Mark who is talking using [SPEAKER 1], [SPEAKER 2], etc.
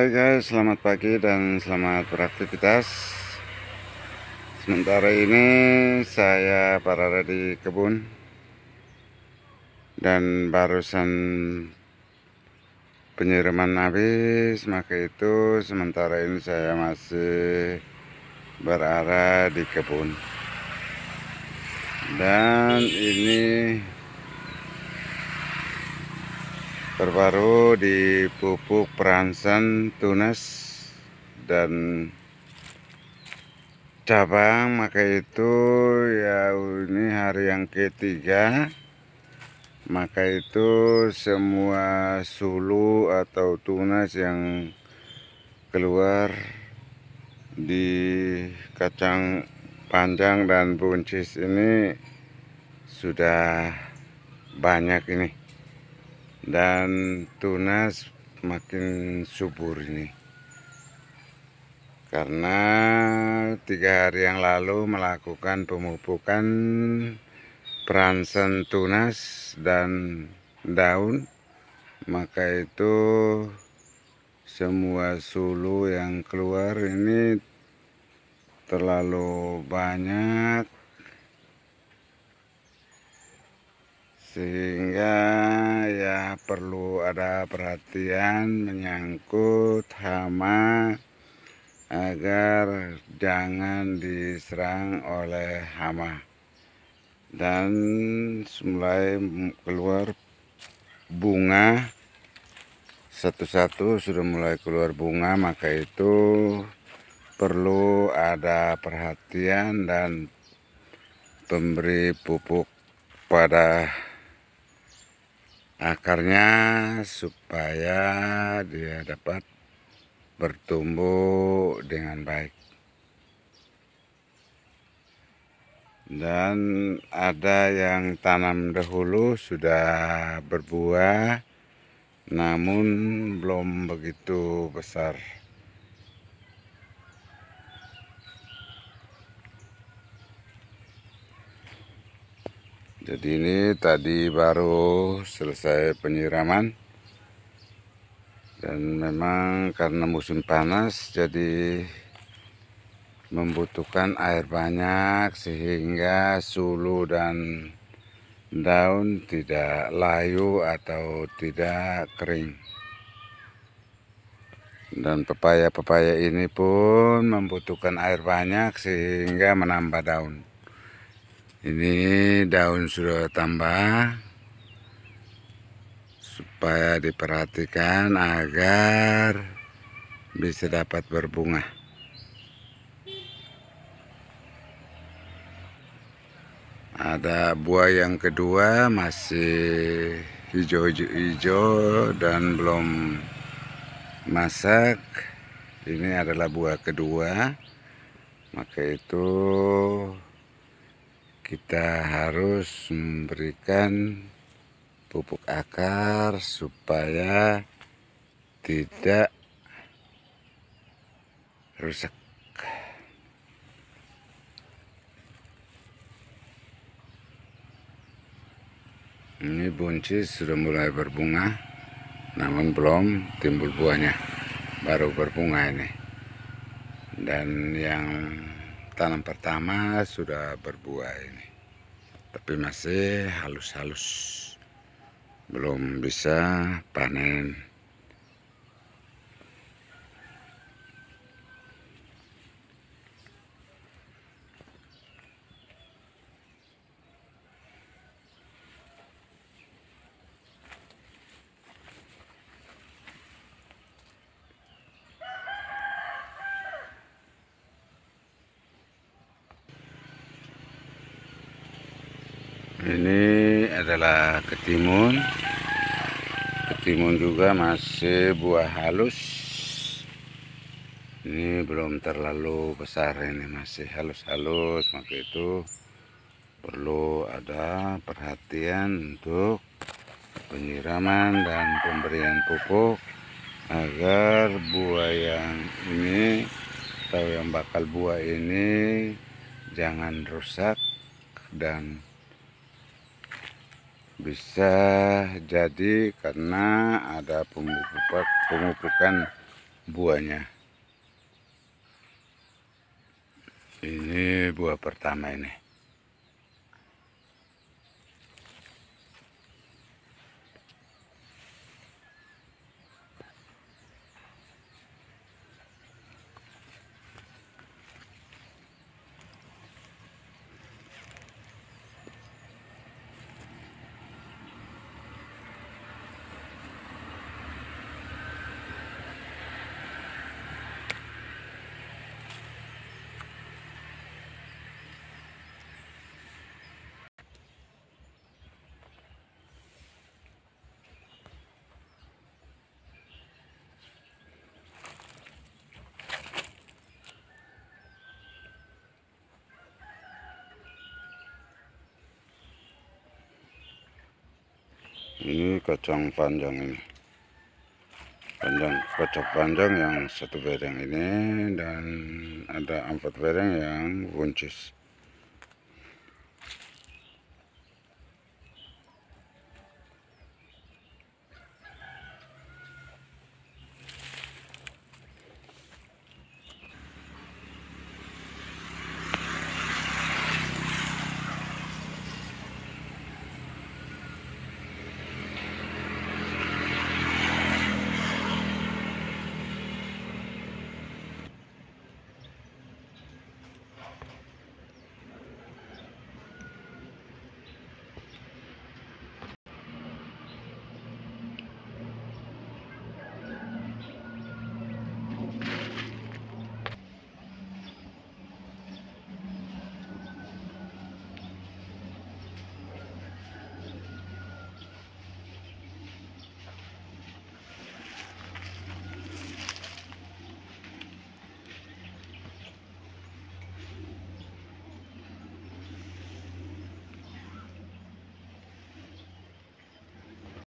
[SPEAKER 1] Hai guys, selamat pagi dan selamat beraktivitas. Sementara ini saya berada di kebun dan barusan penyiraman habis, maka itu sementara ini saya masih berada di kebun. Dan ini terbaru di pupuk peransan tunas dan cabang maka itu ya ini hari yang ketiga maka itu semua sulu atau tunas yang keluar di kacang panjang dan buncis ini sudah banyak ini dan tunas makin subur ini karena tiga hari yang lalu melakukan pemupukan peransan tunas dan daun maka itu semua sulu yang keluar ini terlalu banyak sehingga perlu ada perhatian menyangkut hama agar jangan diserang oleh hama dan mulai keluar bunga satu-satu sudah mulai keluar bunga maka itu perlu ada perhatian dan pemberi pupuk pada akarnya supaya dia dapat bertumbuh dengan baik dan ada yang tanam dahulu sudah berbuah namun belum begitu besar jadi ini tadi baru selesai penyiraman dan memang karena musim panas jadi membutuhkan air banyak sehingga sulu dan daun tidak layu atau tidak kering dan pepaya-pepaya ini pun membutuhkan air banyak sehingga menambah daun ini daun sudah tambah supaya diperhatikan agar bisa dapat berbunga ada buah yang kedua masih hijau-hijau dan belum masak ini adalah buah kedua maka itu kita harus memberikan pupuk akar supaya tidak rusak ini buncis sudah mulai berbunga namun belum timbul buahnya baru berbunga ini dan yang tanam pertama sudah berbuah ini tapi masih halus-halus belum bisa panen ini adalah ketimun ketimun juga masih buah halus ini belum terlalu besar ini masih halus-halus maka itu perlu ada perhatian untuk penyiraman dan pemberian pupuk agar buah yang ini atau yang bakal buah ini jangan rusak dan bisa jadi karena ada pemupukan, buahnya ini buah pertama ini ini kacang panjang ini panjang kacang panjang yang satu bereng ini dan ada empat bereng yang buncis